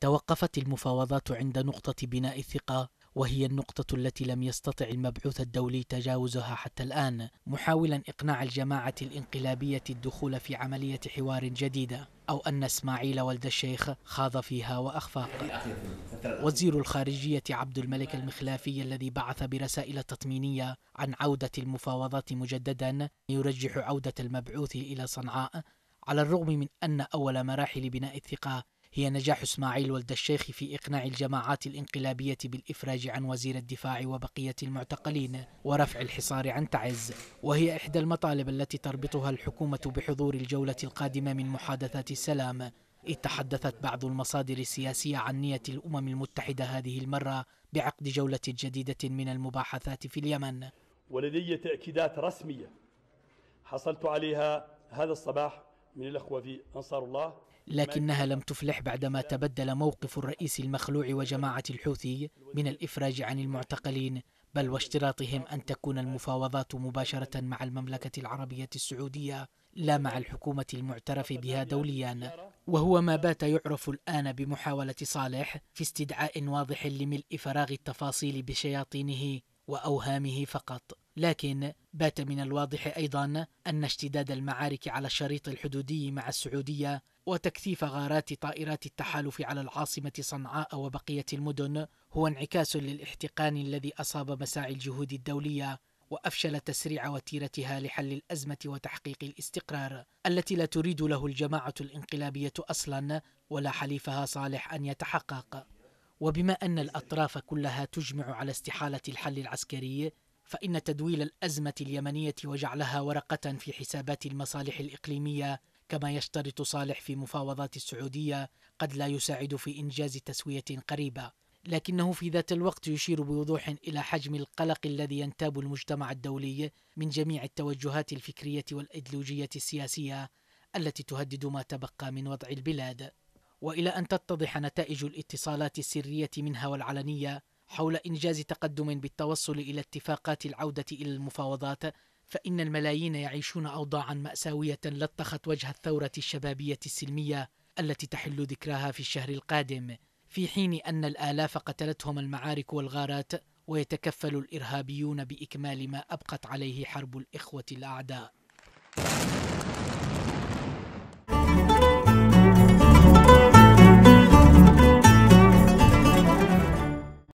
توقفت المفاوضات عند نقطة بناء الثقة وهي النقطة التي لم يستطع المبعوث الدولي تجاوزها حتى الآن محاولا إقناع الجماعة الإنقلابية الدخول في عملية حوار جديدة أو أن إسماعيل ولد الشيخ خاض فيها وأخفاق وزير الخارجية عبد الملك المخلافي الذي بعث برسائل تطمينية عن عودة المفاوضات مجددا يرجح عودة المبعوث إلى صنعاء على الرغم من أن أول مراحل بناء الثقة هي نجاح اسماعيل ولد الشيخ في إقناع الجماعات الانقلابية بالإفراج عن وزير الدفاع وبقية المعتقلين ورفع الحصار عن تعز وهي إحدى المطالب التي تربطها الحكومة بحضور الجولة القادمة من محادثات السلام إذ تحدثت بعض المصادر السياسية عن نية الأمم المتحدة هذه المرة بعقد جولة جديدة من المباحثات في اليمن ولدي تأكيدات رسمية حصلت عليها هذا الصباح من الأخوة في أنصار الله لكنها لم تفلح بعدما تبدل موقف الرئيس المخلوع وجماعة الحوثي من الإفراج عن المعتقلين بل واشتراطهم أن تكون المفاوضات مباشرة مع المملكة العربية السعودية لا مع الحكومة المعترف بها دوليا وهو ما بات يعرف الآن بمحاولة صالح في استدعاء واضح لملء فراغ التفاصيل بشياطينه وأوهامه فقط لكن بات من الواضح أيضا أن اشتداد المعارك على الشريط الحدودي مع السعودية وتكثيف غارات طائرات التحالف على العاصمة صنعاء وبقية المدن هو انعكاس للاحتقان الذي أصاب مساعي الجهود الدولية وافشل تسريع وتيرتها لحل الازمه وتحقيق الاستقرار التي لا تريد له الجماعه الانقلابيه اصلا ولا حليفها صالح ان يتحقق وبما ان الاطراف كلها تجمع على استحاله الحل العسكري فإن تدويل الأزمة اليمنية وجعلها ورقة في حسابات المصالح الإقليمية كما يشترط صالح في مفاوضات السعودية قد لا يساعد في إنجاز تسوية قريبة، لكنه في ذات الوقت يشير بوضوح إلى حجم القلق الذي ينتاب المجتمع الدولي من جميع التوجهات الفكرية والأيديولوجية السياسية التي تهدد ما تبقى من وضع البلاد. والى ان تتضح نتائج الاتصالات السريه منها والعلنيه حول إنجاز تقدم بالتوصل إلى اتفاقات العودة إلى المفاوضات فإن الملايين يعيشون أوضاعا مأساوية لطخت وجه الثورة الشبابية السلمية التي تحل ذكراها في الشهر القادم في حين أن الآلاف قتلتهم المعارك والغارات ويتكفل الإرهابيون بإكمال ما أبقت عليه حرب الإخوة الأعداء